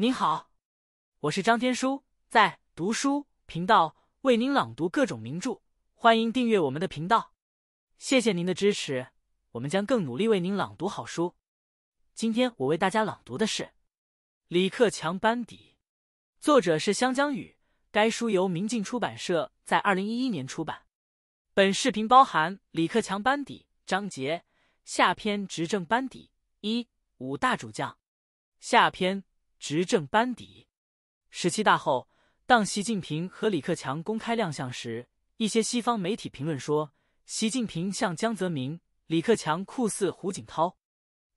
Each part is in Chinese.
您好，我是张天书，在读书频道为您朗读各种名著，欢迎订阅我们的频道。谢谢您的支持，我们将更努力为您朗读好书。今天我为大家朗读的是《李克强班底》，作者是湘江雨，该书由明镜出版社在二零一一年出版。本视频包含《李克强班底》章节下篇：执政班底一五大主将下篇。执政班底，十七大后，当习近平和李克强公开亮相时，一些西方媒体评论说，习近平像江泽民，李克强酷似胡锦涛。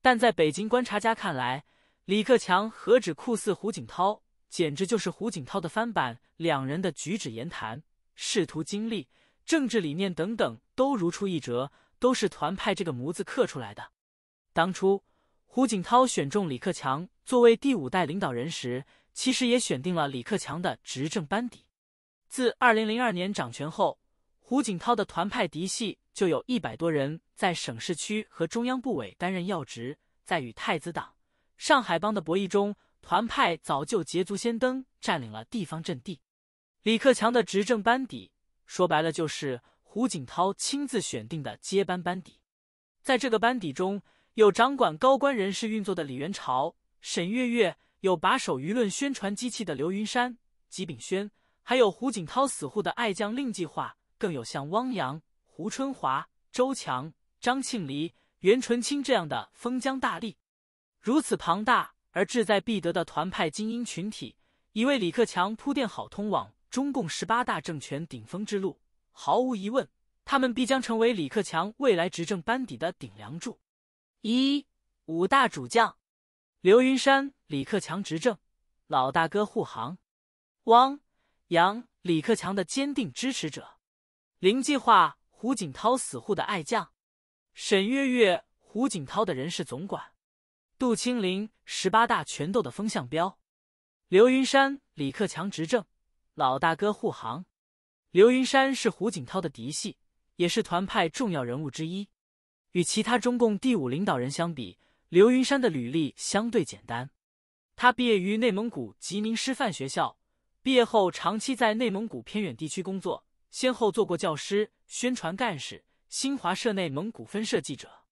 但在北京观察家看来，李克强何止酷似胡锦涛，简直就是胡锦涛的翻版。两人的举止言谈、仕途经历、政治理念等等，都如出一辙，都是团派这个模子刻出来的。当初胡锦涛选中李克强。作为第五代领导人时，其实也选定了李克强的执政班底。自二零零二年掌权后，胡锦涛的团派嫡系就有一百多人在省市区和中央部委担任要职。在与太子党、上海帮的博弈中，团派早就捷足先登，占领了地方阵地。李克强的执政班底，说白了就是胡锦涛亲自选定的接班班底。在这个班底中有掌管高官人事运作的李元朝。沈月月有把守舆论宣传机器的刘云山、吉炳轩，还有胡锦涛死护的“爱将令”计划，更有像汪洋、胡春华、周强、张庆黎、袁纯清这样的封疆大吏。如此庞大而志在必得的团派精英群体，已为李克强铺垫好通往中共十八大政权顶峰之路。毫无疑问，他们必将成为李克强未来执政班底的顶梁柱。一五大主将。刘云山、李克强执政，老大哥护航；汪洋、李克强的坚定支持者；林计划、胡锦涛死护的爱将；沈月月、胡锦涛的人事总管；杜青林、十八大全斗的风向标。刘云山、李克强执政，老大哥护航。刘云山是胡锦涛的嫡系，也是团派重要人物之一。与其他中共第五领导人相比。刘云山的履历相对简单，他毕业于内蒙古吉宁师范学校，毕业后长期在内蒙古偏远地区工作，先后做过教师、宣传干事、新华社内蒙古分社记者。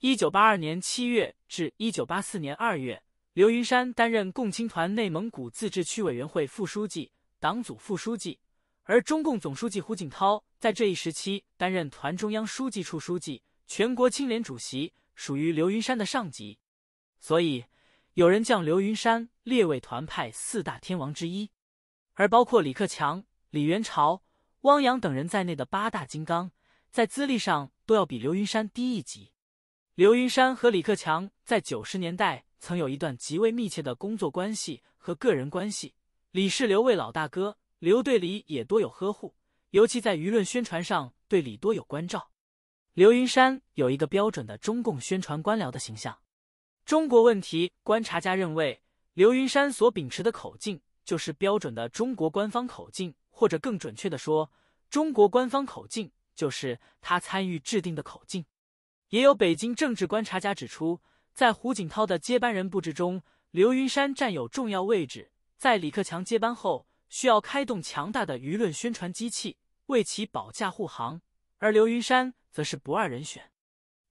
一九八二年七月至一九八四年二月，刘云山担任共青团内蒙古自治区委员会副书记、党组副书记，而中共总书记胡锦涛在这一时期担任团中央书记处书记、全国青联主席。属于刘云山的上级，所以有人将刘云山列为团派四大天王之一，而包括李克强、李元朝、汪洋等人在内的八大金刚，在资历上都要比刘云山低一级。刘云山和李克强在九十年代曾有一段极为密切的工作关系和个人关系，李是刘卫老大哥，刘对李也多有呵护，尤其在舆论宣传上对李多有关照。刘云山有一个标准的中共宣传官僚的形象。中国问题观察家认为，刘云山所秉持的口径就是标准的中国官方口径，或者更准确的说，中国官方口径就是他参与制定的口径。也有北京政治观察家指出，在胡锦涛的接班人布置中，刘云山占有重要位置。在李克强接班后，需要开动强大的舆论宣传机器为其保驾护航。而刘云山则是不二人选，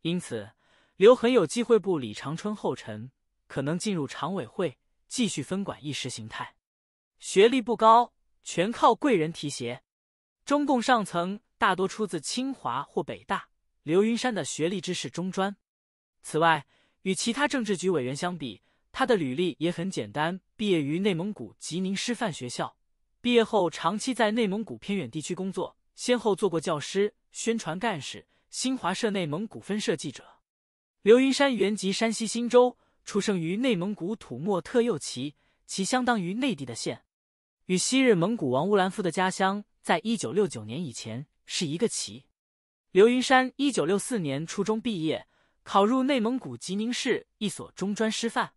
因此刘很有机会步李长春后尘，可能进入常委会，继续分管意识形态。学历不高，全靠贵人提携。中共上层大多出自清华或北大，刘云山的学历只是中专。此外，与其他政治局委员相比，他的履历也很简单：毕业于内蒙古吉宁师范学校，毕业后长期在内蒙古偏远地区工作，先后做过教师。宣传干事，新华社内蒙古分社记者刘云山，原籍山西忻州，出生于内蒙古土默特右旗，其相当于内地的县，与昔日蒙古王乌兰夫的家乡，在一九六九年以前是一个旗。刘云山一九六四年初中毕业，考入内蒙古吉宁市一所中专师范。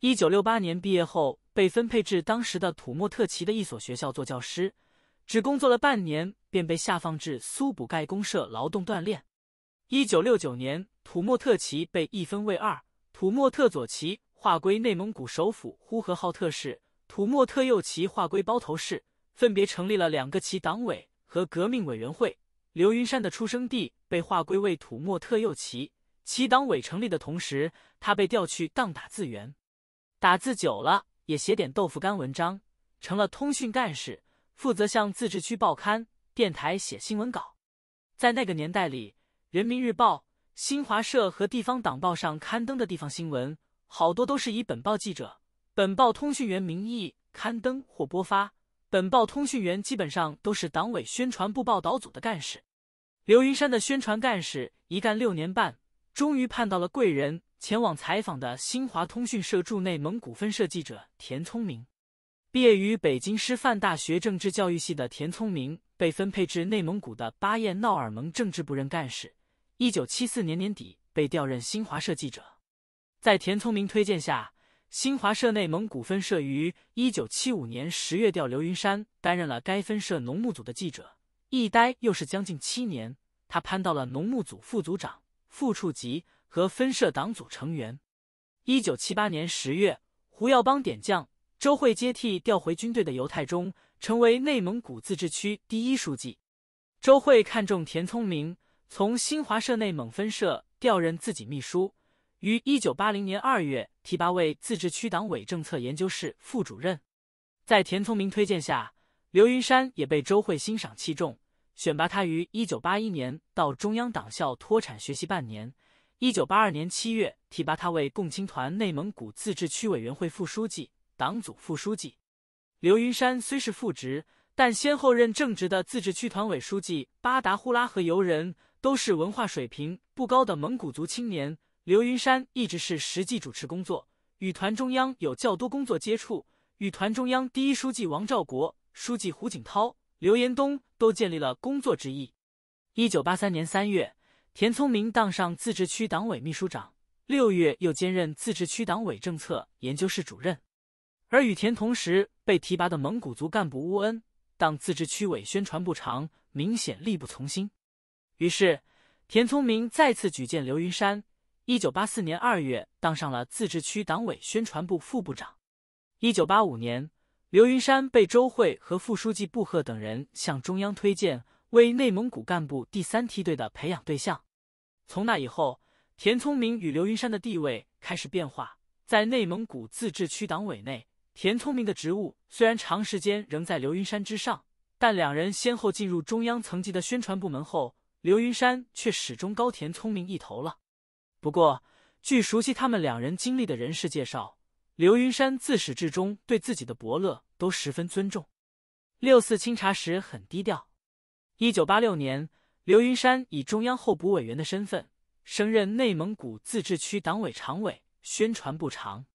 一九六八年毕业后，被分配至当时的土默特旗的一所学校做教师。只工作了半年，便被下放至苏补盖公社劳动锻炼。一九六九年，土默特旗被一分为二，土默特左旗划归内蒙古首府呼和浩特市，土默特右旗划归包头市，分别成立了两个旗党委和革命委员会。刘云山的出生地被划归为土默特右旗，旗党委成立的同时，他被调去当打字员，打字久了也写点豆腐干文章，成了通讯干事。负责向自治区报刊电台写新闻稿，在那个年代里，《人民日报》、新华社和地方党报上刊登的地方新闻，好多都是以本报记者、本报通讯员名义刊登或播发。本报通讯员基本上都是党委宣传部报道组的干事。刘云山的宣传干事一干六年半，终于盼到了贵人前往采访的新华通讯社驻内蒙古分社记者田聪明。毕业于北京师范大学政治教育系的田聪明被分配至内蒙古的巴彦淖尔盟政治部任干事。一九七四年年底被调任新华社记者。在田聪明推荐下，新华社内蒙古分社于一九七五年十月调刘云山担任了该分社农牧组的记者，一待又是将近七年。他攀到了农牧组副组长、副处级和分社党组成员。一九七八年十月，胡耀邦点将。周会接替调回军队的犹太中，成为内蒙古自治区第一书记。周会看中田聪明，从新华社内蒙分社调任自己秘书，于一九八零年二月提拔为自治区党委政策研究室副主任。在田聪明推荐下，刘云山也被周会欣赏器重，选拔他于一九八一年到中央党校脱产学习半年。一九八二年七月，提拔他为共青团内蒙古自治区委员会副书记。党组副书记刘云山虽是副职，但先后任正职的自治区团委书记巴达呼拉和游人都是文化水平不高的蒙古族青年。刘云山一直是实际主持工作，与团中央有较多工作接触，与团中央第一书记王兆国、书记胡锦涛、刘延东都建立了工作之谊。一九八三年三月，田聪明当上自治区党委秘书长，六月又兼任自治区党委政策研究室主任。而与田同时被提拔的蒙古族干部乌恩当自治区委宣传部长，明显力不从心。于是，田聪明再次举荐刘云山。一九八四年二月，当上了自治区党委宣传部副部长。一九八五年，刘云山被周会和副书记布赫等人向中央推荐为内蒙古干部第三梯队的培养对象。从那以后，田聪明与刘云山的地位开始变化，在内蒙古自治区党委内。田聪明的职务虽然长时间仍在刘云山之上，但两人先后进入中央层级的宣传部门后，刘云山却始终高田聪明一头了。不过，据熟悉他们两人经历的人士介绍，刘云山自始至终对自己的伯乐都十分尊重。六四清查时很低调。一九八六年，刘云山以中央候补委员的身份升任内蒙古自治区党委常委、宣传部长。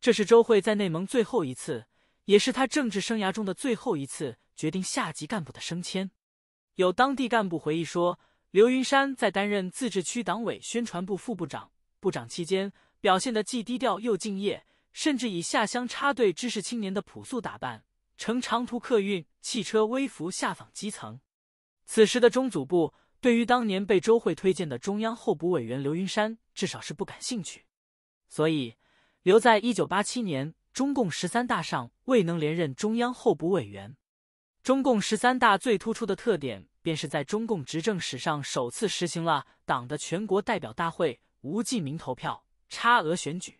这是周惠在内蒙最后一次，也是他政治生涯中的最后一次决定下级干部的升迁。有当地干部回忆说，刘云山在担任自治区党委宣传部副部长、部长期间，表现得既低调又敬业，甚至以下乡插队知识青年的朴素打扮，乘长途客运汽车微服下访基层。此时的中组部对于当年被周惠推荐的中央候补委员刘云山，至少是不感兴趣，所以。留在一九八七年中共十三大上未能连任中央候补委员。中共十三大最突出的特点，便是在中共执政史上首次实行了党的全国代表大会无记名投票差额选举。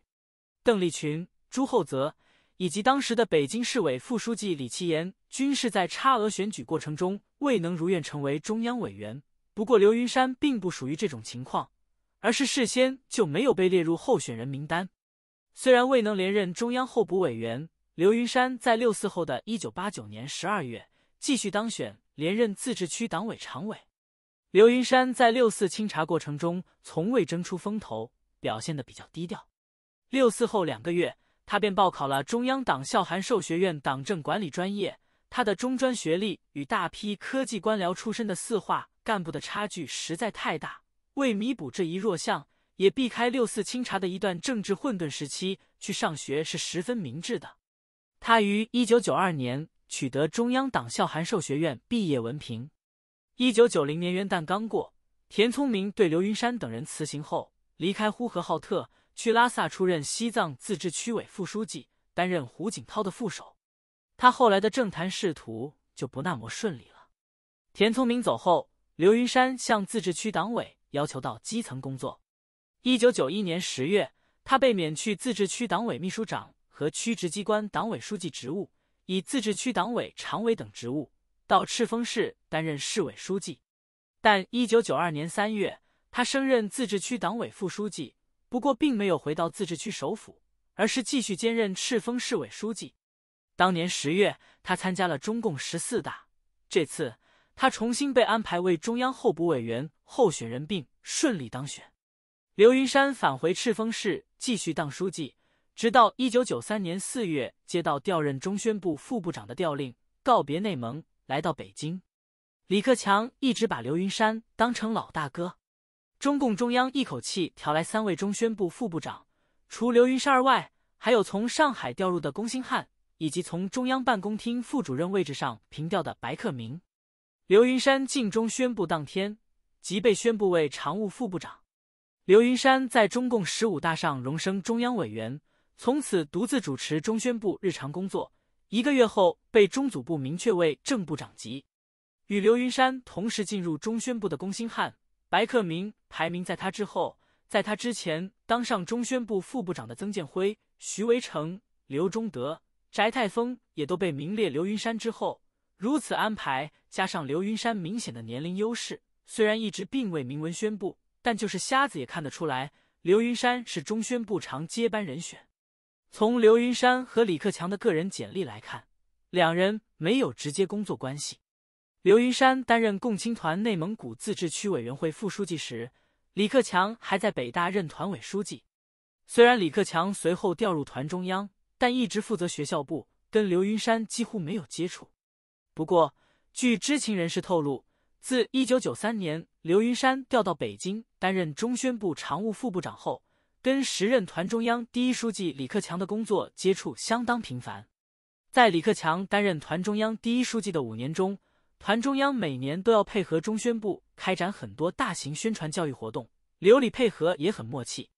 邓丽群、朱厚泽以及当时的北京市委副书记李其言，均是在差额选举过程中未能如愿成为中央委员。不过，刘云山并不属于这种情况，而是事先就没有被列入候选人名单。虽然未能连任中央候补委员，刘云山在六四后的一九八九年十二月继续当选连任自治区党委常委。刘云山在六四清查过程中从未争出风头，表现得比较低调。六四后两个月，他便报考了中央党校函授学院党政管理专业。他的中专学历与大批科技官僚出身的四化干部的差距实在太大，为弥补这一弱项。也避开六四清查的一段政治混沌时期去上学是十分明智的。他于一九九二年取得中央党校函授学院毕业文凭。一九九零年元旦刚过，田聪明对刘云山等人辞行后，离开呼和浩特去拉萨出任西藏自治区委副书记，担任胡锦涛的副手。他后来的政坛仕途就不那么顺利了。田聪明走后，刘云山向自治区党委要求到基层工作。一九九一年十月，他被免去自治区党委秘书长和区直机关党委书记职务，以自治区党委常委等职务到赤峰市担任市委书记。但一九九二年三月，他升任自治区党委副书记，不过并没有回到自治区首府，而是继续兼任赤峰市委书记。当年十月，他参加了中共十四大，这次他重新被安排为中央候补委员候选人，并顺利当选。刘云山返回赤峰市，继续当书记，直到一九九三年四月，接到调任中宣部副部长的调令，告别内蒙，来到北京。李克强一直把刘云山当成老大哥。中共中央一口气调来三位中宣部副部长，除刘云山外，还有从上海调入的龚新汉，以及从中央办公厅副主任位置上平调的白克明。刘云山进中宣部当天，即被宣布为常务副部长。刘云山在中共十五大上荣升中央委员，从此独自主持中宣部日常工作。一个月后，被中组部明确为正部长级。与刘云山同时进入中宣部的龚新汉、白克明排名在他之后，在他之前当上中宣部副部长的曾建辉、徐维成、刘忠德、翟泰峰也都被名列刘云山之后。如此安排，加上刘云山明显的年龄优势，虽然一直并未明文宣布。但就是瞎子也看得出来，刘云山是中宣部长接班人选。从刘云山和李克强的个人简历来看，两人没有直接工作关系。刘云山担任共青团内蒙古自治区委员会副书记时，李克强还在北大任团委书记。虽然李克强随后调入团中央，但一直负责学校部，跟刘云山几乎没有接触。不过，据知情人士透露。自一九九三年，刘云山调到北京担任中宣部常务副部长后，跟时任团中央第一书记李克强的工作接触相当频繁。在李克强担任团中央第一书记的五年中，团中央每年都要配合中宣部开展很多大型宣传教育活动，刘李配合也很默契。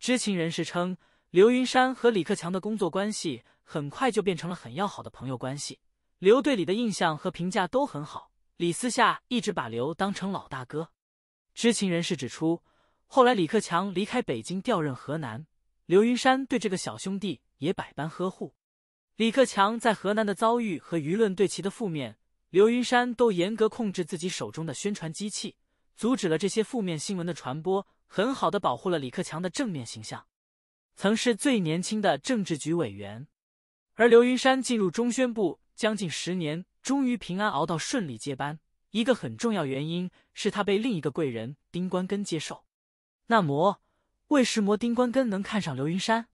知情人士称，刘云山和李克强的工作关系很快就变成了很要好的朋友关系，刘对李的印象和评价都很好。李私下一直把刘当成老大哥。知情人士指出，后来李克强离开北京调任河南，刘云山对这个小兄弟也百般呵护。李克强在河南的遭遇和舆论对其的负面，刘云山都严格控制自己手中的宣传机器，阻止了这些负面新闻的传播，很好的保护了李克强的正面形象。曾是最年轻的政治局委员，而刘云山进入中宣部将近十年。终于平安熬到顺利接班，一个很重要原因是他被另一个贵人丁关根接受。那么，为什摩丁关根能看上刘云山？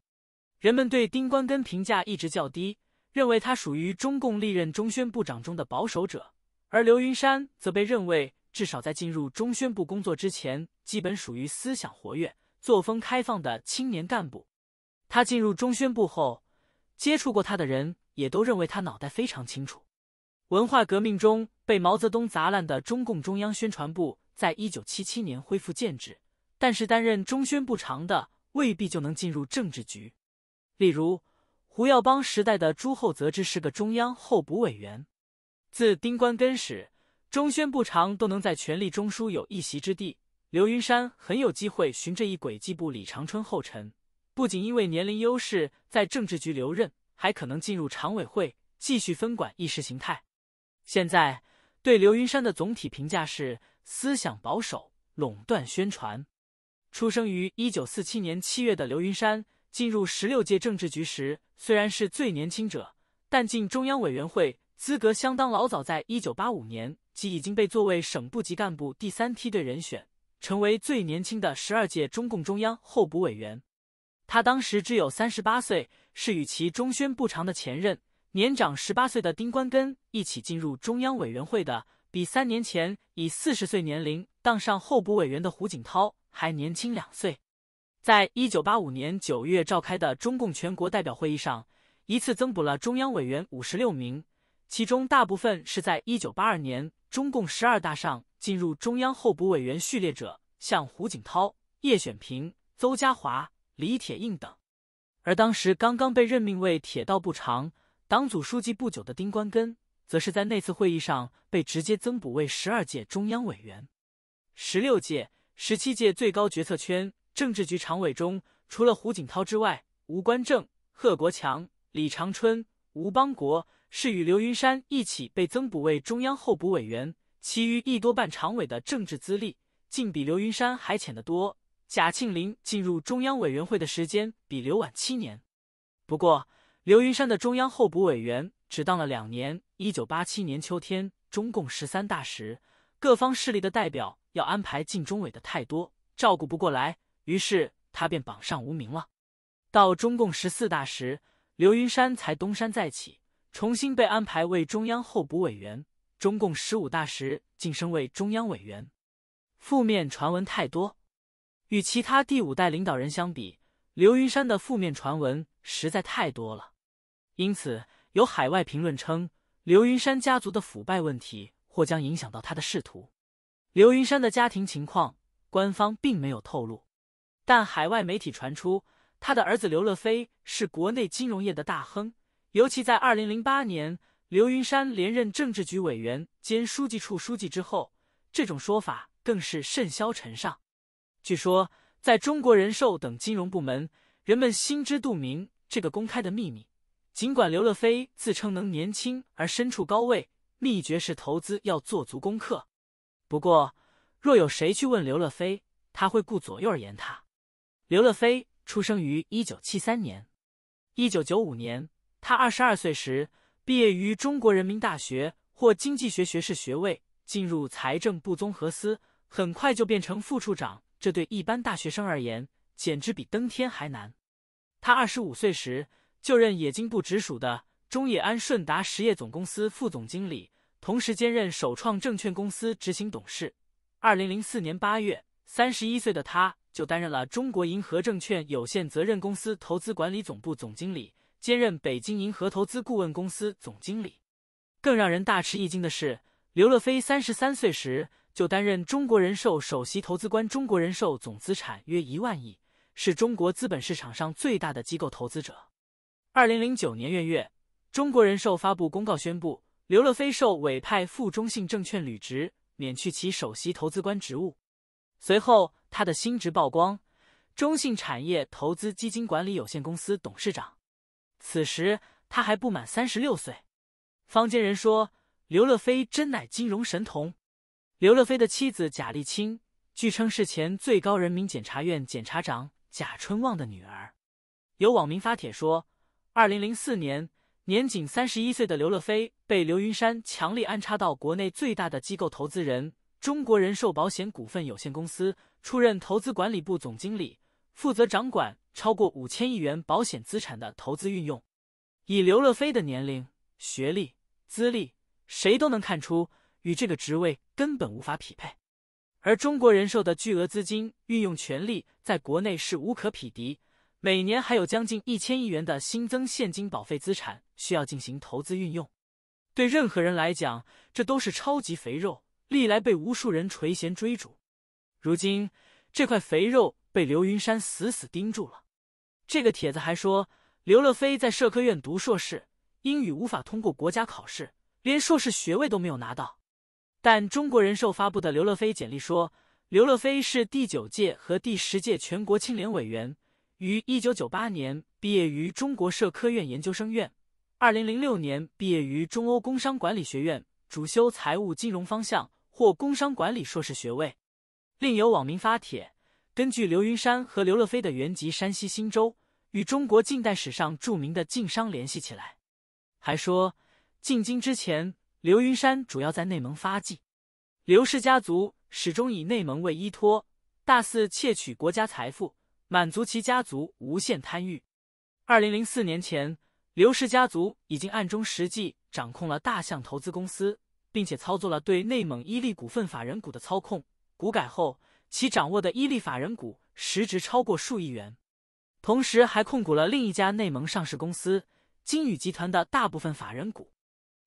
人们对丁关根评价一直较低，认为他属于中共历任中宣部长中的保守者，而刘云山则被认为至少在进入中宣部工作之前，基本属于思想活跃、作风开放的青年干部。他进入中宣部后，接触过他的人也都认为他脑袋非常清楚。文化革命中被毛泽东砸烂的中共中央宣传部，在一九七七年恢复建制，但是担任中宣部长的未必就能进入政治局。例如，胡耀邦时代的朱厚泽只是个中央候补委员。自丁关根始，中宣部长都能在权力中枢有一席之地。刘云山很有机会循这一轨迹步李长春后尘，不仅因为年龄优势在政治局留任，还可能进入常委会继续分管意识形态。现在对刘云山的总体评价是思想保守、垄断宣传。出生于一九四七年七月的刘云山，进入十六届政治局时虽然是最年轻者，但进中央委员会资格相当老，早在一九八五年，即已经被作为省部级干部第三梯队人选，成为最年轻的十二届中共中央候补委员。他当时只有三十八岁，是与其中宣部长的前任。年长十八岁的丁关根一起进入中央委员会的，比三年前以四十岁年龄当上候补委员的胡锦涛还年轻两岁。在一九八五年九月召开的中共全国代表会议上，一次增补了中央委员五十六名，其中大部分是在一九八二年中共十二大上进入中央候补委员序列者，像胡锦涛、叶选平、邹家华、李铁映等。而当时刚刚被任命为铁道部长。党组书记不久的丁关根，则是在那次会议上被直接增补为十二届中央委员。十六届、十七届最高决策圈政治局常委中，除了胡锦涛之外，吴官正、贺国强、李长春、吴邦国是与刘云山一起被增补为中央候补委员，其余一多半常委的政治资历竟比刘云山还浅得多。贾庆林进入中央委员会的时间比刘晚七年，不过。刘云山的中央候补委员只当了两年。一九八七年秋天，中共十三大时，各方势力的代表要安排进中委的太多，照顾不过来，于是他便榜上无名了。到中共十四大时，刘云山才东山再起，重新被安排为中央候补委员。中共十五大时，晋升为中央委员。负面传闻太多，与其他第五代领导人相比，刘云山的负面传闻实在太多了。因此，有海外评论称，刘云山家族的腐败问题或将影响到他的仕途。刘云山的家庭情况，官方并没有透露，但海外媒体传出他的儿子刘乐飞是国内金融业的大亨。尤其在2008年，刘云山连任政治局委员兼书记处书记之后，这种说法更是甚嚣尘上。据说，在中国人寿等金融部门，人们心知肚明这个公开的秘密。尽管刘乐飞自称能年轻而身处高位，秘诀是投资要做足功课。不过，若有谁去问刘乐飞，他会顾左右而言他。刘乐飞出生于一九七三年，一九九五年他二十二岁时毕业于中国人民大学，获经济学学士学位，进入财政部综合司，很快就变成副处长。这对一般大学生而言，简直比登天还难。他二十五岁时。就任冶金部直属的中冶安顺达实业总公司副总经理，同时兼任首创证券公司执行董事。二零零四年八月，三十一岁的他就担任了中国银河证券有限责任公司投资管理总部总经理，兼任北京银河投资顾问公司总经理。更让人大吃一惊的是，刘乐飞三十三岁时就担任中国人寿首席投资官。中国人寿总资产约一万亿，是中国资本市场上最大的机构投资者。二零零九年元月，中国人寿发布公告宣布，刘乐飞受委派赴中信证券履职，免去其首席投资官职务。随后，他的新职曝光：中信产业投资基金管理有限公司董事长。此时，他还不满三十六岁。坊间人说，刘乐飞真乃金融神童。刘乐飞的妻子贾丽青，据称是前最高人民检察院检察长贾春旺的女儿。有网民发帖说。二零零四年，年仅三十一岁的刘乐飞被刘云山强力安插到国内最大的机构投资人中国人寿保险股份有限公司，出任投资管理部总经理，负责掌管超过五千亿元保险资产的投资运用。以刘乐飞的年龄、学历、资历，谁都能看出与这个职位根本无法匹配。而中国人寿的巨额资金运用权力在国内是无可匹敌。每年还有将近一千亿元的新增现金保费资产需要进行投资运用，对任何人来讲，这都是超级肥肉，历来被无数人垂涎追逐。如今这块肥肉被刘云山死死盯住了。这个帖子还说，刘乐飞在社科院读硕士，英语无法通过国家考试，连硕士学位都没有拿到。但中国人寿发布的刘乐飞简历说，刘乐飞是第九届和第十届全国青联委员。于一九九八年毕业于中国社科院研究生院，二零零六年毕业于中欧工商管理学院，主修财务金融方向，获工商管理硕士学位。另有网民发帖，根据刘云山和刘乐飞的原籍山西忻州，与中国近代史上著名的晋商联系起来，还说，进京之前，刘云山主要在内蒙发迹，刘氏家族始终以内蒙为依托，大肆窃取国家财富。满足其家族无限贪欲。二零零四年前，刘氏家族已经暗中实际掌控了大象投资公司，并且操作了对内蒙伊利股份法人股的操控。股改后，其掌握的伊利法人股实值超过数亿元，同时还控股了另一家内蒙上市公司金宇集团的大部分法人股，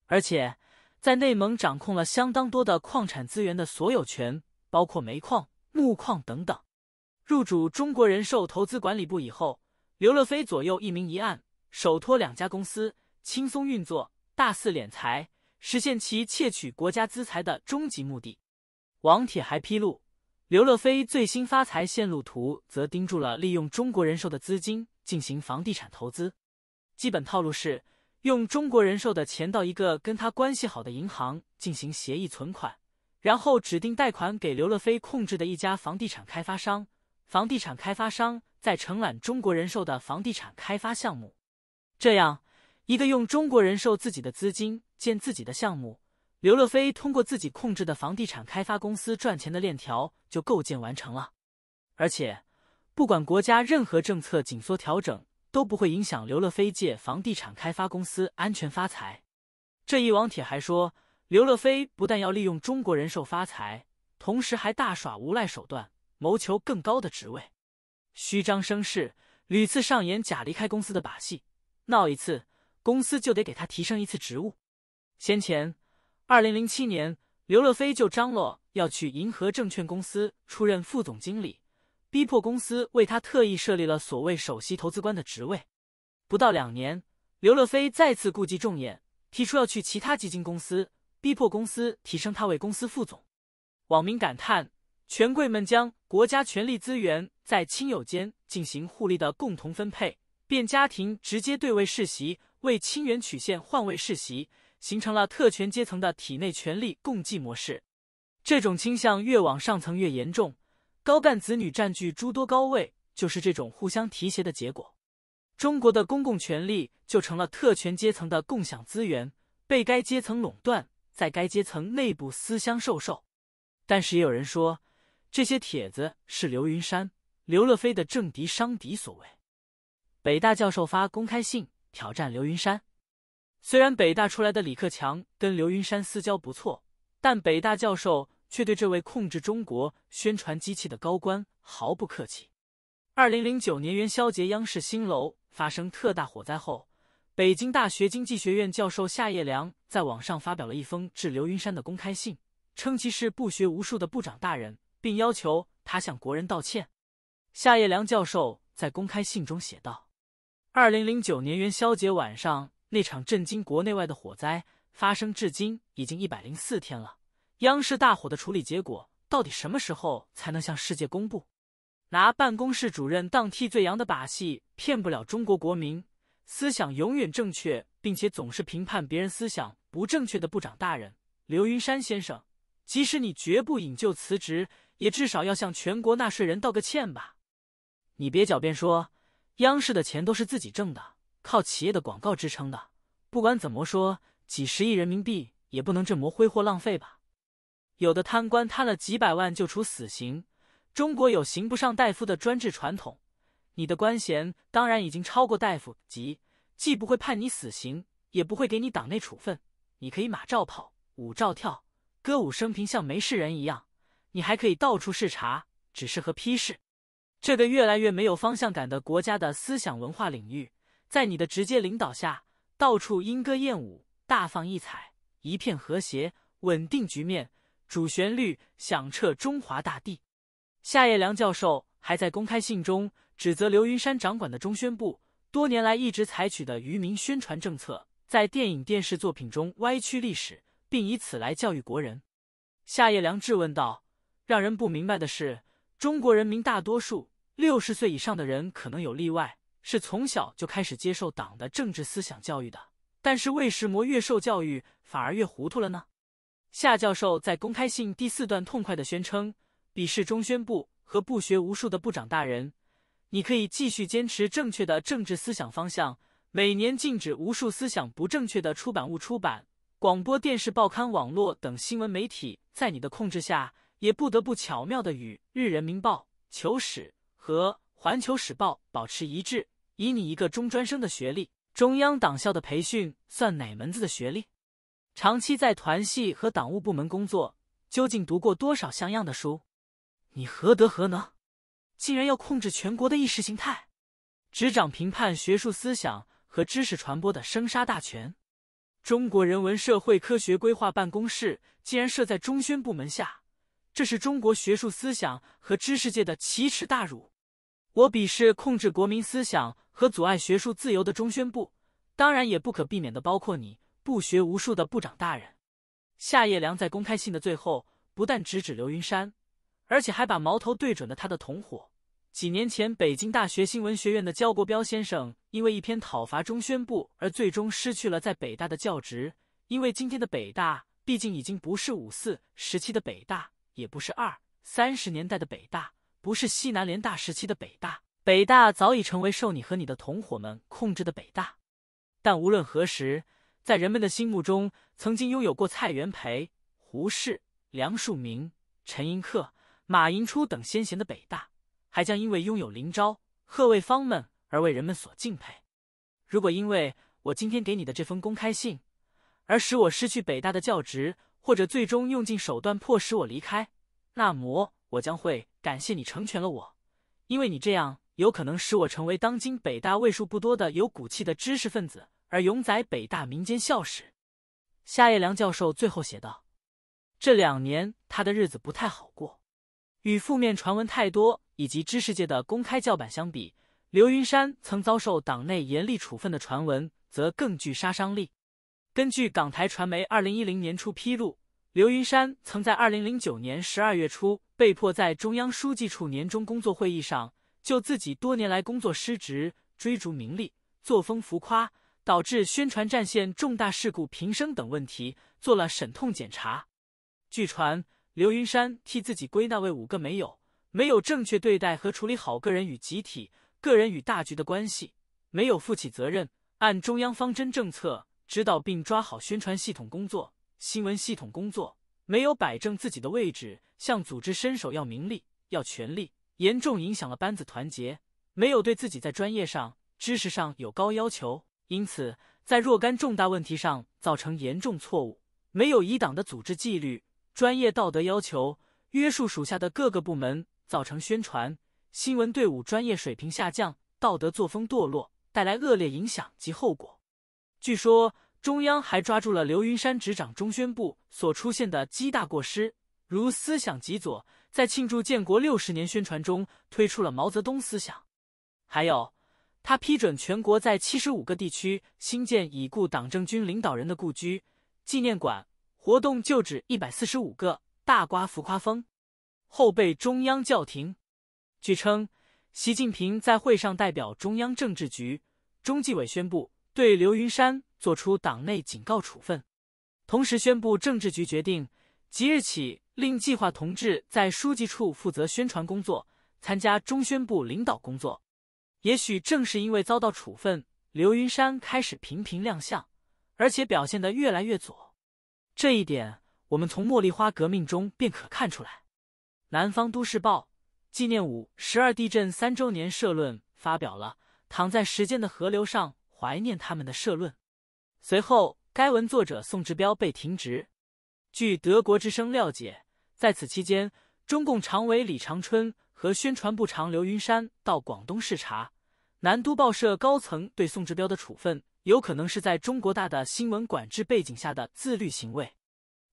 而且在内蒙掌控了相当多的矿产资源的所有权，包括煤矿、木矿等等。入主中国人寿投资管理部以后，刘乐飞左右一明一暗，手托两家公司，轻松运作，大肆敛财，实现其窃取国家资财的终极目的。王铁还披露，刘乐飞最新发财线路图，则盯住了利用中国人寿的资金进行房地产投资，基本套路是用中国人寿的钱到一个跟他关系好的银行进行协议存款，然后指定贷款给刘乐飞控制的一家房地产开发商。房地产开发商在承揽中国人寿的房地产开发项目，这样一个用中国人寿自己的资金建自己的项目，刘乐飞通过自己控制的房地产开发公司赚钱的链条就构建完成了。而且，不管国家任何政策紧缩调整，都不会影响刘乐飞借房地产开发公司安全发财。这一网帖还说，刘乐飞不但要利用中国人寿发财，同时还大耍无赖手段。谋求更高的职位，虚张声势，屡次上演假离开公司的把戏，闹一次，公司就得给他提升一次职务。先前，二零零七年，刘乐飞就张罗要去银河证券公司出任副总经理，逼迫公司为他特意设立了所谓首席投资官的职位。不到两年，刘乐飞再次顾忌重演，提出要去其他基金公司，逼迫公司提升他为公司副总。网民感叹。权贵们将国家权力资源在亲友间进行互利的共同分配，便家庭直接对位世袭，为亲缘曲线换位世袭，形成了特权阶层的体内权力共济模式。这种倾向越往上层越严重，高干子女占据诸多高位，就是这种互相提携的结果。中国的公共权力就成了特权阶层的共享资源，被该阶层垄断，在该阶层内部私相授受。但是也有人说。这些帖子是刘云山、刘乐飞的政敌、商敌所为。北大教授发公开信挑战刘云山。虽然北大出来的李克强跟刘云山私交不错，但北大教授却对这位控制中国宣传机器的高官毫不客气。二零零九年元宵节，央视新楼发生特大火灾后，北京大学经济学院教授夏业良在网上发表了一封致刘云山的公开信，称其是不学无术的部长大人。并要求他向国人道歉。夏叶良教授在公开信中写道：“二零零九年元宵节晚上那场震惊国内外的火灾发生至今已经一百零四天了，央视大火的处理结果到底什么时候才能向世界公布？拿办公室主任当替罪羊的把戏骗不了中国国民，思想永远正确并且总是评判别人思想不正确的部长大人刘云山先生。”即使你绝不引咎辞职，也至少要向全国纳税人道个歉吧。你别狡辩说央视的钱都是自己挣的，靠企业的广告支撑的。不管怎么说，几十亿人民币也不能这么挥霍浪费吧？有的贪官贪了几百万就处死刑，中国有刑不上大夫的专制传统。你的官衔当然已经超过大夫级，既不会判你死刑，也不会给你党内处分。你可以马照跑，舞照跳。歌舞升平，像没事人一样。你还可以到处视察、指示和批示。这个越来越没有方向感的国家的思想文化领域，在你的直接领导下，到处莺歌燕舞，大放异彩，一片和谐稳定局面，主旋律响彻中华大地。夏叶良教授还在公开信中指责刘云山掌管的中宣部多年来一直采取的愚民宣传政策，在电影电视作品中歪曲历史。并以此来教育国人。夏夜良质问道：“让人不明白的是，中国人民大多数六十岁以上的人可能有例外，是从小就开始接受党的政治思想教育的。但是魏什摩越受教育，反而越糊涂了呢？”夏教授在公开信第四段痛快的宣称：“鄙视中宣部和不学无术的部长大人，你可以继续坚持正确的政治思想方向，每年禁止无数思想不正确的出版物出版。”广播电视、报刊、网络等新闻媒体，在你的控制下，也不得不巧妙地与《日人民报》、《求史》和《环球史报》保持一致。以你一个中专生的学历，中央党校的培训算哪门子的学历？长期在团系和党务部门工作，究竟读过多少像样的书？你何德何能，竟然要控制全国的意识形态，执掌评判学术思想和知识传播的生杀大权？中国人文社会科学规划办公室竟然设在中宣部门下，这是中国学术思想和知识界的奇耻大辱。我鄙视控制国民思想和阻碍学术自由的中宣部，当然也不可避免的包括你不学无术的部长大人。夏夜良在公开信的最后，不但直指刘云山，而且还把矛头对准了他的同伙。几年前，北京大学新闻学院的焦国标先生因为一篇讨伐中宣部而最终失去了在北大的教职。因为今天的北大，毕竟已经不是五四时期的北大，也不是二三十年代的北大，不是西南联大时期的北大。北大早已成为受你和你的同伙们控制的北大。但无论何时，在人们的心目中，曾经拥有过蔡元培、胡适、梁漱溟、陈寅恪、马寅初等先贤的北大。还将因为拥有灵招贺卫方们而为人们所敬佩。如果因为我今天给你的这封公开信而使我失去北大的教职，或者最终用尽手段迫使我离开，那么我将会感谢你成全了我，因为你这样有可能使我成为当今北大为数不多的有骨气的知识分子，而永载北大民间校史。夏夜良教授最后写道：“这两年他的日子不太好过。”与负面传闻太多，以及知识界的公开叫板相比，刘云山曾遭受党内严厉处分的传闻则更具杀伤力。根据港台传媒二零一零年初披露，刘云山曾在二零零九年十二月初被迫在中央书记处年终工作会议上，就自己多年来工作失职、追逐名利、作风浮夸，导致宣传战线重大事故频生等问题做了审痛检查。据传。刘云山替自己归纳为五个没有：没有正确对待和处理好个人与集体、个人与大局的关系；没有负起责任，按中央方针政策指导并抓好宣传系统工作、新闻系统工作；没有摆正自己的位置，向组织伸手要名利、要权力，严重影响了班子团结；没有对自己在专业上、知识上有高要求，因此在若干重大问题上造成严重错误；没有以党的组织纪律。专业道德要求约束属下的各个部门，造成宣传新闻队伍专业水平下降、道德作风堕落，带来恶劣影响及后果。据说中央还抓住了刘云山执掌中宣部所出现的几大过失，如思想极左，在庆祝建国六十年宣传中推出了毛泽东思想；还有，他批准全国在七十五个地区新建已故党政军领导人的故居纪念馆。活动就址一百四十五个大刮浮夸风，后被中央叫停。据称，习近平在会上代表中央政治局、中纪委宣布对刘云山作出党内警告处分，同时宣布政治局决定，即日起令计划同志在书记处负责宣传工作，参加中宣部领导工作。也许正是因为遭到处分，刘云山开始频频亮相，而且表现得越来越左。这一点，我们从茉莉花革命中便可看出来。南方都市报纪念五十二地震三周年社论发表了《躺在时间的河流上怀念他们》的社论。随后，该文作者宋志彪被停职。据德国之声了解，在此期间，中共常委李长春和宣传部长刘云山到广东视察。南都报社高层对宋志彪的处分，有可能是在中国大的新闻管制背景下的自律行为。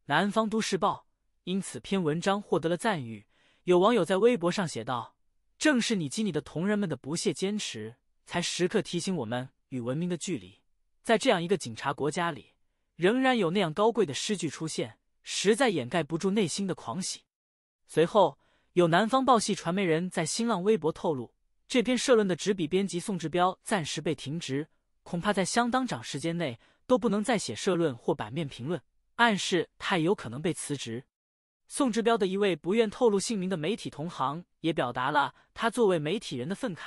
南方都市报因此篇文章获得了赞誉，有网友在微博上写道：“正是你及你的同仁们的不懈坚持，才时刻提醒我们与文明的距离。在这样一个警察国家里，仍然有那样高贵的诗句出现，实在掩盖不住内心的狂喜。”随后，有南方报系传媒人在新浪微博透露。这篇社论的执笔编辑宋志彪暂时被停职，恐怕在相当长时间内都不能再写社论或版面评论，暗示他也有可能被辞职。宋志彪的一位不愿透露姓名的媒体同行也表达了他作为媒体人的愤慨，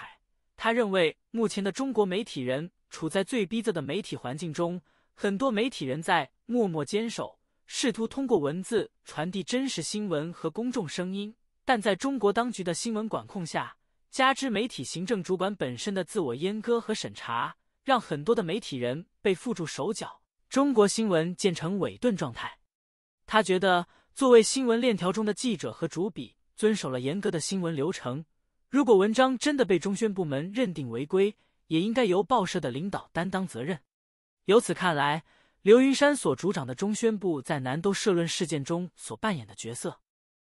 他认为目前的中国媒体人处在最逼仄的媒体环境中，很多媒体人在默默坚守，试图通过文字传递真实新闻和公众声音，但在中国当局的新闻管控下。加之媒体行政主管本身的自我阉割和审查，让很多的媒体人被缚住手脚，中国新闻渐成伪盾状态。他觉得，作为新闻链条中的记者和主笔，遵守了严格的新闻流程，如果文章真的被中宣部门认定违规，也应该由报社的领导担当责任。由此看来，刘云山所主掌的中宣部在南都社论事件中所扮演的角色。